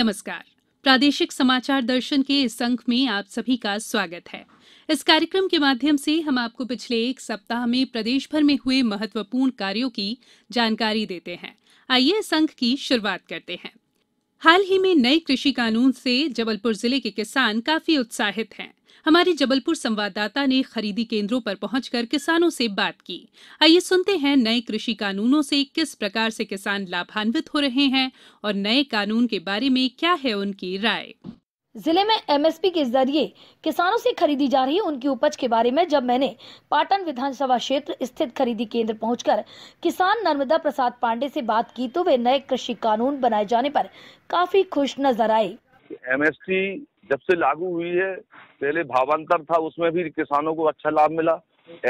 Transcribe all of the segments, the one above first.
नमस्कार प्रादेशिक समाचार दर्शन के इस अंक में आप सभी का स्वागत है इस कार्यक्रम के माध्यम से हम आपको पिछले एक सप्ताह में प्रदेश भर में हुए महत्वपूर्ण कार्यों की जानकारी देते हैं आइए इस अंक की शुरुआत करते हैं हाल ही में नए कृषि कानून से जबलपुर जिले के किसान काफी उत्साहित हैं हमारे जबलपुर संवाददाता ने खरीदी केंद्रों पर पहुंचकर किसानों से बात की आइए सुनते हैं नए कृषि कानूनों से किस प्रकार से किसान लाभान्वित हो रहे हैं और नए कानून के बारे में क्या है उनकी राय जिले में एमएसपी के जरिए किसानों से खरीदी जा रही उनकी उपज के बारे में जब मैंने पाटन विधानसभा क्षेत्र स्थित खरीदी केंद्र पहुंचकर किसान नर्मदा प्रसाद पांडे से बात की तो वे नए कृषि कानून बनाए जाने पर काफी खुश नजर आए एमएसपी जब से लागू हुई है पहले भावांतर था उसमें भी किसानों को अच्छा लाभ मिला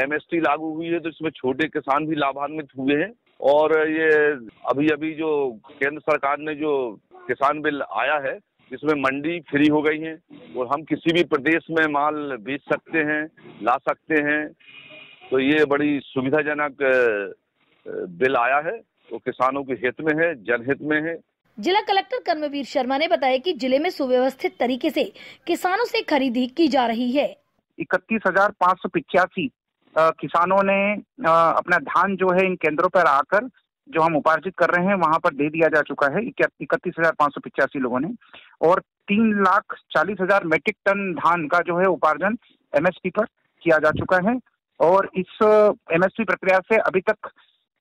एमएसटी लागू हुई है तो इसमें छोटे किसान भी लाभान्वित हुए हैं और ये अभी अभी जो केंद्र सरकार ने जो किसान बिल आया है इसमें मंडी फ्री हो गई है और हम किसी भी प्रदेश में माल बेच सकते हैं ला सकते हैं तो ये बड़ी सुविधाजनक बिल आया है तो किसानों के हित में है जनहित में है जिला कलेक्टर कर्मवीर शर्मा ने बताया कि जिले में सुव्यवस्थित तरीके से किसानों से खरीदी की जा रही है इकतीस हजार पाँच सौ पिचासी किसानों ने अपना धान जो है इन केंद्रों पर आकर जो हम उपार्जित कर रहे हैं वहां पर दे दिया जा चुका है इकतीस हजार पाँच सौ पिचासी लोगों ने और तीन लाख चालीस हजार मेट्रिक टन धान का जो है उपार्जन एमएसपी पर किया जा चुका है और इस एमएसपी प्रक्रिया से अभी तक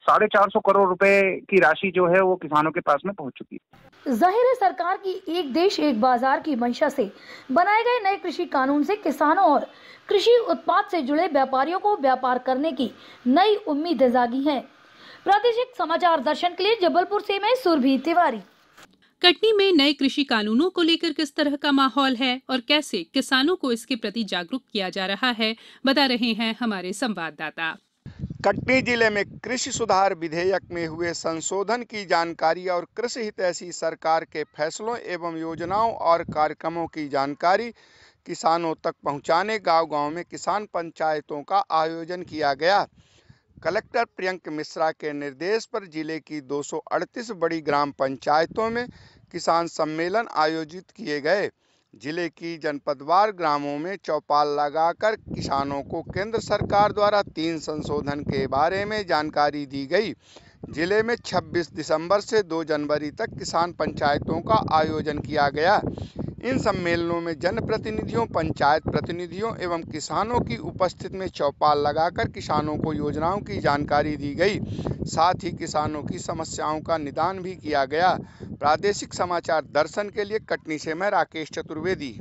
साढ़े चार सौ करोड़ रुपए की राशि जो है वो किसानों के पास में पहुंच चुकी है जाहिर है सरकार की एक देश एक बाजार की मंशा से बनाए गए नए कृषि कानून से किसानों और कृषि उत्पाद से जुड़े व्यापारियों को व्यापार करने की नई उम्मीद जागी है प्रादेशिक समाचार दर्शन के लिए जबलपुर से मैं सुरभि तिवारी कटनी में नए कृषि कानूनों को लेकर किस तरह का माहौल है और कैसे किसानों को इसके प्रति जागरूक किया जा रहा है बता रहे हैं हमारे संवाददाता कटनी जिले में कृषि सुधार विधेयक में हुए संशोधन की जानकारी और कृषि हितैषी सरकार के फैसलों एवं योजनाओं और कार्यक्रमों की जानकारी किसानों तक पहुंचाने गांव-गांव में किसान पंचायतों का आयोजन किया गया कलेक्टर प्रियंक मिश्रा के निर्देश पर जिले की 238 बड़ी ग्राम पंचायतों में किसान सम्मेलन आयोजित किए गए जिले की जनपदवार ग्रामों में चौपाल लगाकर किसानों को केंद्र सरकार द्वारा तीन संशोधन के बारे में जानकारी दी गई जिले में 26 दिसंबर से 2 जनवरी तक किसान पंचायतों का आयोजन किया गया इन सम्मेलनों में जनप्रतिनिधियों पंचायत प्रतिनिधियों एवं किसानों की उपस्थिति में चौपाल लगाकर किसानों को योजनाओं की जानकारी दी गई साथ ही किसानों की समस्याओं का निदान भी किया गया प्रादेशिक समाचार दर्शन के लिए कटनी से मैं राकेश चतुर्वेदी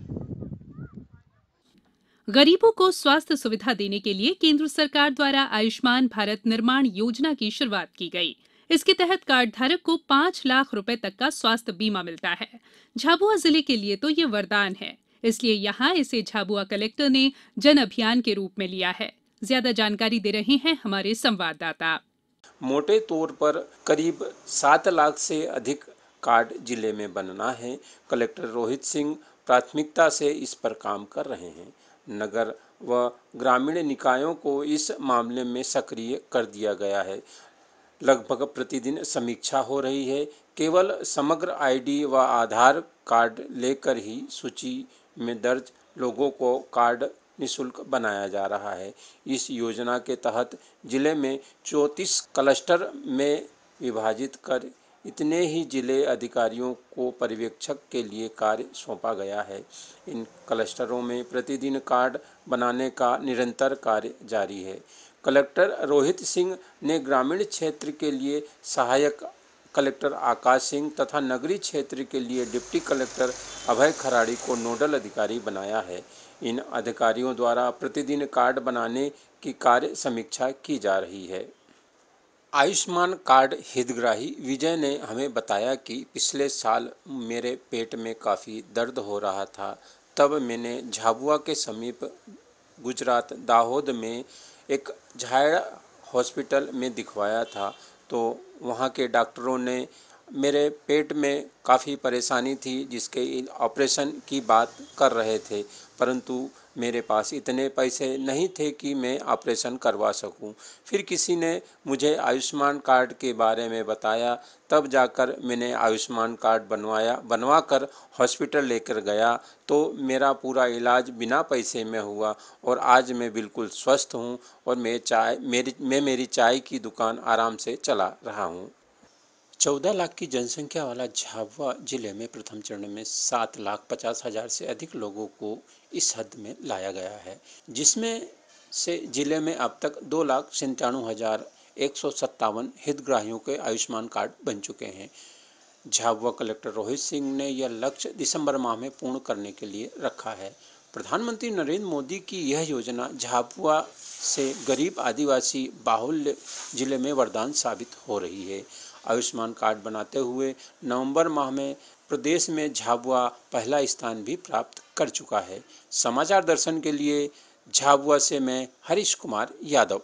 गरीबों को स्वास्थ्य सुविधा देने के लिए केंद्र सरकार द्वारा आयुष्मान भारत निर्माण योजना की शुरुआत की गई इसके तहत कार्डधारक को पांच लाख रुपए तक का स्वास्थ्य बीमा मिलता है झाबुआ जिले के लिए तो ये वरदान है इसलिए यहाँ इसे झाबुआ कलेक्टर ने जन अभियान के रूप में लिया है ज्यादा जानकारी दे रहे हैं हमारे संवाददाता मोटे तौर पर करीब सात लाख से अधिक कार्ड जिले में बनना है कलेक्टर रोहित सिंह प्राथमिकता से इस पर काम कर रहे हैं नगर व ग्रामीण निकायों को इस मामले में सक्रिय कर दिया गया है लगभग प्रतिदिन समीक्षा हो रही है केवल समग्र आईडी व आधार कार्ड लेकर ही सूची में दर्ज लोगों को कार्ड निशुल्क बनाया जा रहा है इस योजना के तहत जिले में चौंतीस क्लस्टर में विभाजित कर इतने ही जिले अधिकारियों को पर्यवेक्षक के लिए कार्य सौंपा गया है इन क्लस्टरों में प्रतिदिन कार्ड बनाने का निरंतर कार्य जारी है कलेक्टर रोहित सिंह ने ग्रामीण क्षेत्र के लिए सहायक कलेक्टर आकाश सिंह तथा नगरीय क्षेत्र के लिए डिप्टी कलेक्टर अभय खराड़ी को नोडल अधिकारी बनाया है इन अधिकारियों द्वारा प्रतिदिन कार्ड बनाने की कार्य समीक्षा की जा रही है आयुष्मान कार्ड हितग्राही विजय ने हमें बताया कि पिछले साल मेरे पेट में काफ़ी दर्द हो रहा था तब मैंने झाबुआ के समीप गुजरात दाहोद में एक झायड़ा हॉस्पिटल में दिखवाया था तो वहाँ के डॉक्टरों ने मेरे पेट में काफ़ी परेशानी थी जिसके ऑपरेशन की बात कर रहे थे परंतु मेरे पास इतने पैसे नहीं थे कि मैं ऑपरेशन करवा सकूं। फिर किसी ने मुझे आयुष्मान कार्ड के बारे में बताया तब जाकर मैंने आयुष्मान कार्ड बनवाया बनवा कर हॉस्पिटल लेकर गया तो मेरा पूरा इलाज बिना पैसे में हुआ और आज मैं बिल्कुल स्वस्थ हूँ और मैं चाय मेरी मैं मेरी चाय की दुकान आराम से चला रहा हूँ चौदह लाख की जनसंख्या वाला झाबुआ जिले में प्रथम चरण में सात लाख पचास हजार से अधिक लोगों को इस हद में लाया गया है जिसमें से जिले में अब तक दो लाख सन्तानवे हजार एक सौ सत्तावन हितग्राहियों के आयुष्मान कार्ड बन चुके हैं झाबुआ कलेक्टर रोहित सिंह ने यह लक्ष्य दिसंबर माह में पूर्ण करने के लिए रखा है प्रधानमंत्री नरेंद्र मोदी की यह योजना झाबुआ से गरीब आदिवासी बाहुल्य जिले में वरदान साबित हो रही है आयुष्मान कार्ड बनाते हुए नवंबर माह में प्रदेश में झाबुआ पहला स्थान भी प्राप्त कर चुका है समाचार दर्शन के लिए झाबुआ से मैं हरीश कुमार यादव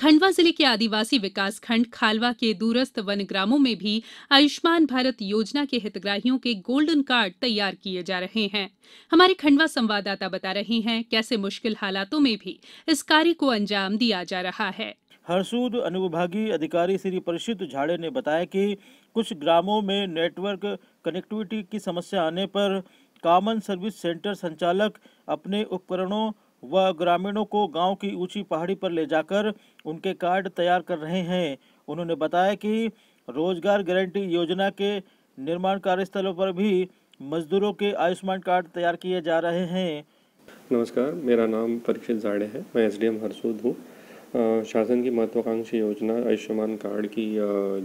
खंडवा जिले के आदिवासी विकास खंड खालवा के दूरस्थ वन ग्रामों में भी आयुष्मान भारत योजना के हितग्राहियों के गोल्डन कार्ड तैयार किए जा रहे हैं हमारे खंडवा संवाददाता बता रहे हैं कैसे मुश्किल हालातों में भी इस कार्य को अंजाम दिया जा रहा है हरसूद अनुभागी अधिकारी श्री परिषित झाड़े ने बताया कि कुछ ग्रामों में नेटवर्क कनेक्टिविटी की समस्या आने पर कॉमन सर्विस सेंटर संचालक अपने उपकरणों व ग्रामीणों को गांव की ऊंची पहाड़ी पर ले जाकर उनके कार्ड तैयार कर रहे हैं उन्होंने बताया कि रोजगार गारंटी योजना के निर्माण कार्यस्थलों पर भी मजदूरों के आयुष्मान कार्ड तैयार किए जा रहे हैं नमस्कार मेरा नाम परीक्षित जाड़े है मैं एसडीएम हरसूद हूँ शासन की महत्वाकांक्षी योजना आयुष्मान कार्ड की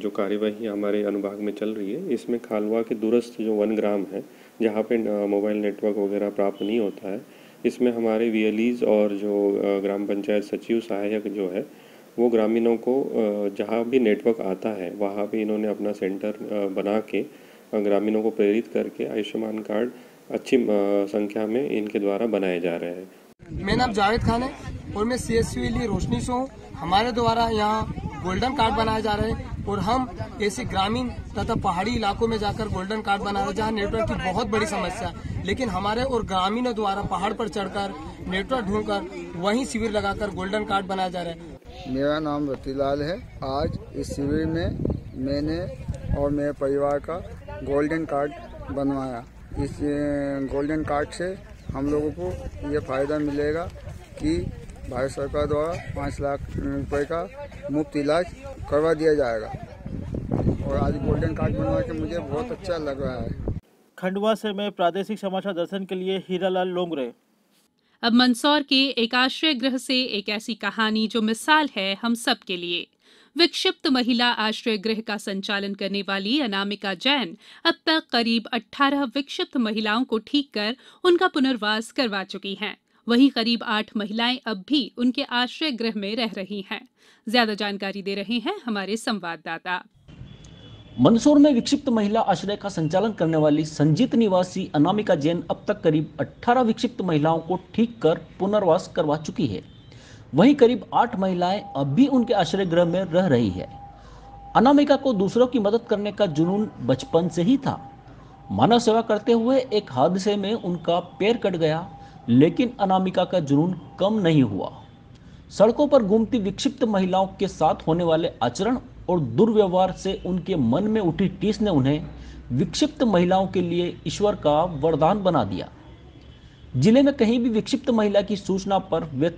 जो कार्यवाही हमारे अनुभाग में चल रही है इसमें खालवा के दूरस्थ जो वन ग्राम है जहाँ पे मोबाइल नेटवर्क वगैरह प्राप्त नहीं होता है इसमें हमारे वीएलईज और जो ग्राम पंचायत सचिव सहायक जो है वो ग्रामीणों को जहाँ भी नेटवर्क आता है वहाँ पे इन्होंने अपना सेंटर बना के ग्रामीणों को प्रेरित करके आयुष्मान कार्ड अच्छी संख्या में इनके द्वारा बनाए जा रहे हैं मेरा नाम जावेद खान है और मैं सी एस रोशनी से हूँ हमारे द्वारा यहाँ गोल्डन कार्ड बनाए जा रहे हैं और हम ऐसे ग्रामीण तथा पहाड़ी इलाकों में जाकर गोल्डन कार्ड बना रहे हैं जहाँ नेटवर्क की बहुत बड़ी समस्या है लेकिन हमारे और ग्रामीणों द्वारा पहाड़ पर चढ़कर नेटवर्क ढूंढकर वहीं शिविर लगाकर गोल्डन कार्ड बनाया जा रहा है मेरा नाम रतीलाल है आज इस शिविर में मैंने और मेरे परिवार का गोल्डन कार्ड बनवाया इस गोल्डन कार्ड से हम लोगों को ये फ़ायदा मिलेगा कि भारत सरकार द्वारा पाँच लाख रुपए का मुफ्त इलाज करवा दिया जाएगा और आज गोल्डन कार्ड बनवा के मुझे बहुत अच्छा लग रहा है खंडवा से मैं प्रादेशिक समाचार दर्शन के लिए हीरालाल लोंगरे अब मंदसौर के एक आश्रय गृह से एक ऐसी कहानी जो मिसाल है हम सब के लिए विक्षिप्त महिला आश्रय गृह का संचालन करने वाली अनामिका जैन अब तक करीब 18 विक्षिप्त महिलाओं को ठीक कर उनका पुनर्वास करवा चुकी हैं वहीं करीब आठ महिलाएं अब भी उनके आश्रय गृह में रह रही हैं ज्यादा जानकारी दे रहे हैं हमारे संवाददाता मंदसौर में विक्षिप्त महिला आश्रय का संचालन करने वाली संजीत निवासी अनामिका जैन अब तक करीब 18 विक्षिप्त महिलाओं को ठीक कर पुनर्वास करवा चुकी है वहीं करीब आठ महिलाएं अब भी उनके आश्रय गृह में रह रही है अनामिका को दूसरों की मदद करने का जुनून बचपन से ही था मानव सेवा करते हुए एक हादसे में उनका पैर कट गया लेकिन अनामिका का जुनून कम नहीं हुआ सड़कों पर घूमती विक्षिप्त महिलाओं के साथ होने वाले आचरण और दुर्व्यवहार से उनके मन में उठी टीस ने उन्हें विक्षिप्त महिलाओं के लिए ईश्वर का वरदान बना दिया जिले में कहीं भी विक्षिप्त महिला की सूचना पर वे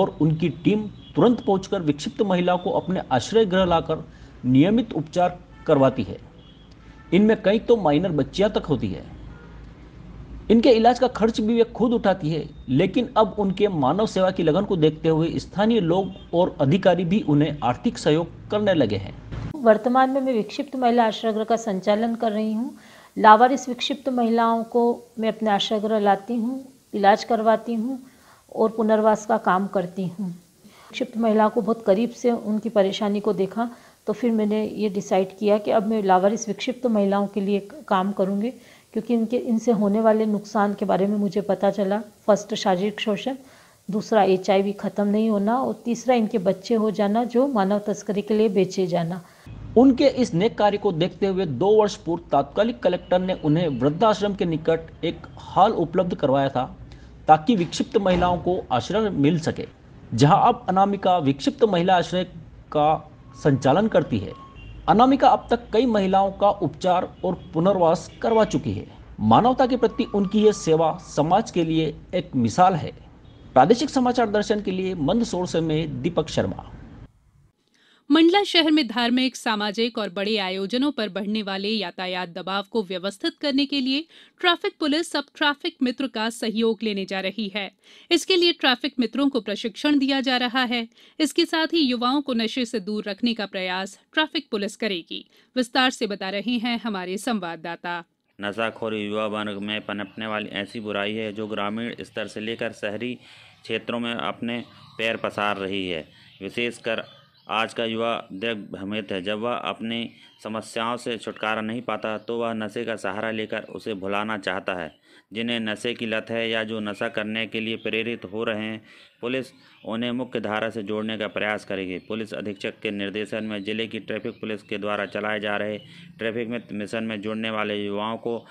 और उनकी टीम तुरंत पहुंचकर विक्षिप्त महिला को अपने आश्रय गृह लाकर नियमित उपचार करवाती है इनमें कई तो माइनर बच्चियां तक होती है इनके इलाज का खर्च भी वे खुद उठाती है लेकिन अब उनके मानव सेवा की लगन को देखते हुए स्थानीय लोग और अधिकारी भी उन्हें आर्थिक सहयोग करने लगे हैं वर्तमान में मैं विक्षिप्त महिला आश्रय का संचालन कर रही हूँ लावारिस विक्षिप्त महिलाओं को मैं अपने आश्रय लाती हूँ इलाज करवाती हूँ और पुनर्वास का काम करती हूँ विक्षिप्त महिलाओं को बहुत करीब से उनकी परेशानी को देखा तो फिर मैंने ये डिसाइड किया कि अब मैं लावारिस विक्षिप्त महिलाओं के लिए काम करूँगी क्योंकि इनके इनसे होने वाले नुकसान के बारे में मुझे पता चला फर्स्ट शारीरिक शोषण दूसरा एच ख़त्म नहीं होना और तीसरा इनके बच्चे हो जाना जो मानव तस्करी के लिए बेचे जाना उनके इस नेक कार्य को देखते हुए दो वर्ष पूर्व तात्कालिक कलेक्टर ने उन्हें वृद्धाश्रम के निकट एक हॉल उपलब्ध करवाया था ताकि विक्षिप्त महिलाओं को आश्रय मिल सके जहां अब अनामिका विक्षिप्त महिला आश्रय का संचालन करती है अनामिका अब तक कई महिलाओं का उपचार और पुनर्वास करवा चुकी है मानवता के प्रति उनकी यह सेवा समाज के लिए एक मिसाल है प्रादेशिक समाचार दर्शन के लिए मंदसौर से मैं दीपक शर्मा मंडला शहर में धार्मिक सामाजिक और बड़े आयोजनों पर बढ़ने वाले यातायात दबाव को व्यवस्थित करने के लिए ट्रैफिक पुलिस अब ट्रैफिक मित्र का सहयोग लेने जा रही है इसके लिए ट्रैफिक मित्रों को प्रशिक्षण दिया जा रहा है इसके साथ ही युवाओं को नशे से दूर रखने का प्रयास ट्रैफिक पुलिस करेगी विस्तार से बता रहे हैं हमारे संवाददाता नशाखोर युवा वर्ग में पनपने वाली ऐसी बुराई है जो ग्रामीण स्तर से लेकर शहरी क्षेत्रों में अपने पैर पसार रही है विशेषकर आज का युवा देव भ्रमित है जब वह अपनी समस्याओं से छुटकारा नहीं पाता तो वह नशे का सहारा लेकर उसे भुलाना चाहता है जिन्हें नशे की लत है या जो नशा करने के लिए प्रेरित हो रहे हैं पुलिस उन्हें मुख्य धारा से जोड़ने का प्रयास करेगी पुलिस अधीक्षक के निर्देशन में जिले की ट्रैफिक पुलिस के द्वारा चलाए जा रहे ट्रैफिक मिशन में जुड़ने वाले युवाओं को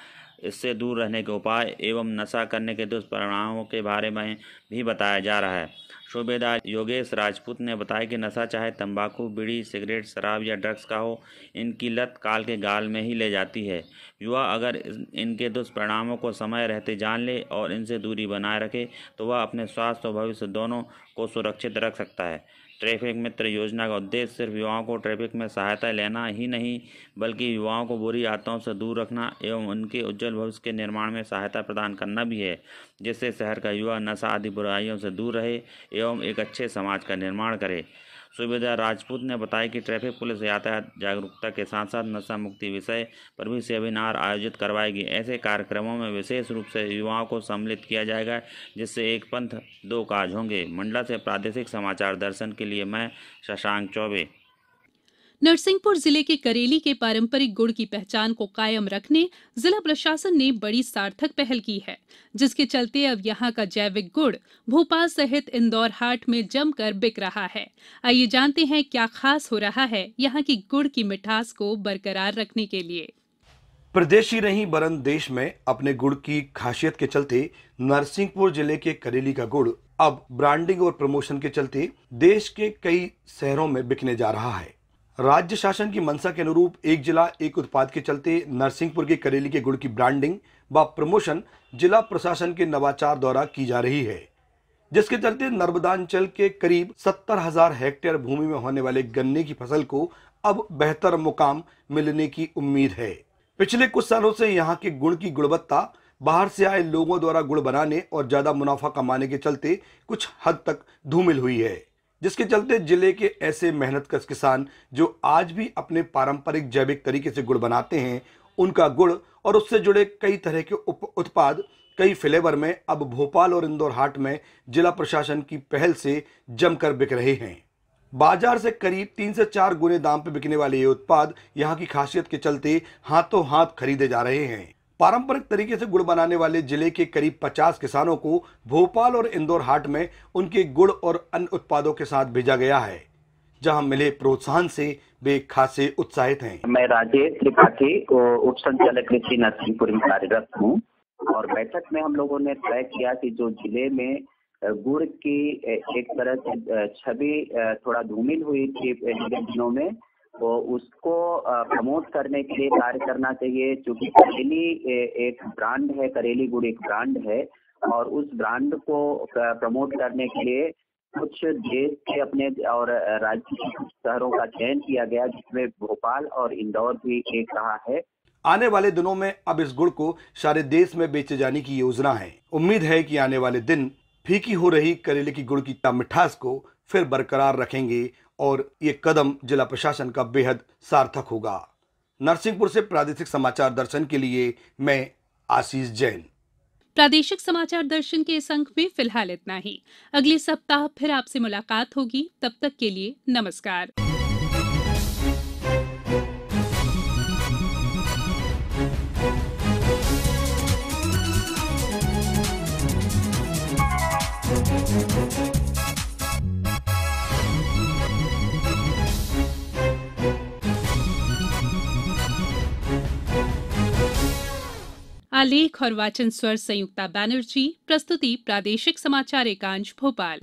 इससे दूर रहने के उपाय एवं नशा करने के दुष्परिणामों के बारे में भी बताया जा रहा है शोबेदार योगेश राजपूत ने बताया कि नशा चाहे तंबाकू बीड़ी सिगरेट शराब या ड्रग्स का हो इनकी लत काल के गाल में ही ले जाती है युवा अगर इनके दुष्परिणामों को समय रहते जान ले और इनसे दूरी बनाए रखे तो वह अपने स्वास्थ्य और भविष्य दोनों को सुरक्षित रख सकता है ट्रैफिक मित्र योजना का उद्देश्य सिर्फ युवाओं को ट्रैफिक में सहायता लेना ही नहीं बल्कि युवाओं को बुरी आदतों से दूर रखना एवं उनके उज्जवल भविष्य के निर्माण में सहायता प्रदान करना भी है जिससे शहर का युवा नशा आदि बुराइयों से दूर रहे एवं एक अच्छे समाज का निर्माण करे सुबेदार राजपूत ने बताया कि ट्रैफिक पुलिस यातायात जागरूकता के साथ साथ नशा मुक्ति विषय पर भी सेमिनार आयोजित करवाएगी ऐसे कार्यक्रमों में विशेष रूप से युवाओं को सम्मिलित किया जाएगा जिससे एक पंथ दो काज होंगे मंडला से प्रादेशिक समाचार दर्शन के लिए मैं शशांक चौबे नरसिंहपुर जिले के करेली के पारंपरिक गुड़ की पहचान को कायम रखने जिला प्रशासन ने बड़ी सार्थक पहल की है जिसके चलते अब यहां का जैविक गुड़ भोपाल सहित इंदौर हाट में जमकर बिक रहा है आइए जानते हैं क्या खास हो रहा है यहाँ की गुड़ की मिठास को बरकरार रखने के लिए प्रदेश ही नहीं बरन देश में अपने गुड़ की खासियत के चलते नरसिंहपुर जिले के करेली का गुड़ अब ब्रांडिंग और प्रमोशन के चलते देश के कई शहरों में बिकने जा रहा है राज्य शासन की मंशा के अनुरूप एक जिला एक उत्पाद के चलते नरसिंहपुर के करेली के गुड़ की ब्रांडिंग व प्रमोशन जिला प्रशासन के नवाचार द्वारा की जा रही है जिसके चलते नर्मदांचल के करीब सत्तर हजार हेक्टेयर भूमि में होने वाले गन्ने की फसल को अब बेहतर मुकाम मिलने की उम्मीद है पिछले कुछ सालों से यहाँ के गुड़ की गुणवत्ता बाहर से आए लोगों द्वारा गुड़ बनाने और ज्यादा मुनाफा कमाने के चलते कुछ हद तक धूमिल हुई है जिसके चलते जिले के ऐसे मेहनत कश किसान जो आज भी अपने पारंपरिक जैविक तरीके से गुड़ बनाते हैं उनका गुड़ और उससे जुड़े कई तरह के उप उत्पाद कई फ्लेवर में अब भोपाल और इंदौर हाट में जिला प्रशासन की पहल से जमकर बिक रहे हैं बाजार से करीब तीन से चार गुने दाम पर बिकने वाले ये उत्पाद यहाँ की खासियत के चलते हाथों हाथ खरीदे जा रहे हैं पारंपरिक तरीके से गुड़ बनाने वाले जिले के करीब 50 किसानों को भोपाल और इंदौर हाट में उनके गुड़ और अन्य उत्पादों के साथ भेजा गया है जहां मिले प्रोत्साहन से वे खासे उत्साहित हैं मैं राजेश त्रिपाठी उप संचालक कृषि नरसिंहपुर में कार्यरत हूँ और बैठक में हम लोगों ने तय किया कि जो जिले में गुड़ की एक तरह से छवि थोड़ा धूमिल हुई थी दिनों में तो उसको प्रमोट करने के लिए कार्य करना चाहिए क्योंकि करेली एक ब्रांड है करेली गुड़ एक ब्रांड है और उस ब्रांड को प्रमोट करने के लिए कुछ देश के अपने और राज्य के शहरों का चयन किया गया जिसमें भोपाल और इंदौर भी एक रहा है आने वाले दिनों में अब इस गुड़ को सारे देश में बेचे जाने की योजना है उम्मीद है कि आने वाले दिन फीकी हो रही करेले की गुड़ की मिठास को फिर बरकरार रखेंगे और ये कदम जिला प्रशासन का बेहद सार्थक होगा नरसिंहपुर से प्रादेशिक समाचार दर्शन के लिए मैं आशीष जैन प्रादेशिक समाचार दर्शन के इस अंक में फिलहाल इतना ही अगले सप्ताह फिर आपसे मुलाकात होगी तब तक के लिए नमस्कार आलेख और वाचन स्वर संयुक्ता बैनर्जी प्रस्तुति प्रादेशिक समाचार एकांश भोपाल